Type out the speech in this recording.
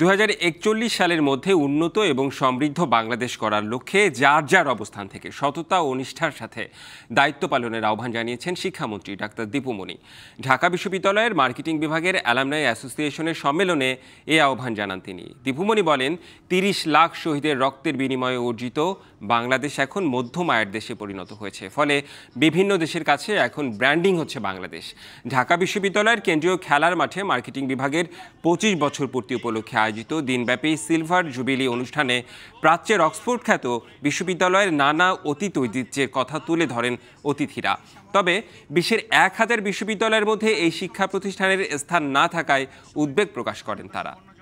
দু সালের মধ্যে উন্নত এবং সমৃদ্ধ বাংলাদেশ করার লক্ষ্যে যার যার অবস্থান থেকে সততা ও নিষ্ঠার সাথে দায়িত্ব পালনের আহ্বান জানিয়েছেন শিক্ষামন্ত্রী ডাক্তার দীপুমণি ঢাকা বিশ্ববিদ্যালয়ের মার্কেটিং বিভাগের অ্যালামনাই অ্যাসোসিয়েশনের সম্মেলনে এ আহ্বান জানান তিনি দীপুমণি বলেন তিরিশ লাখ শহীদের রক্তের বিনিময়ে অর্জিত বাংলাদেশ এখন মধ্যম আয়ের দেশে পরিণত হয়েছে ফলে বিভিন্ন দেশের কাছে এখন ব্র্যান্ডিং হচ্ছে বাংলাদেশ ঢাকা বিশ্ববিদ্যালয়ের কেন্দ্রীয় খেলার মাঠে মার্কেটিং বিভাগের পঁচিশ বছর পূর্তি উপলক্ষে আয়োজিত দিনব্যাপী সিলভার জুবিলি অনুষ্ঠানে প্রাচ্যের অক্সফোর্ড খ্যাত বিশ্ববিদ্যালয়ের নানা অতীত ঐতিহ্যের কথা তুলে ধরেন অতিথিরা তবে বিশ্বের এক হাজার বিশ্ববিদ্যালয়ের মধ্যে এই শিক্ষা প্রতিষ্ঠানের স্থান না থাকায় উদ্বেগ প্রকাশ করেন তারা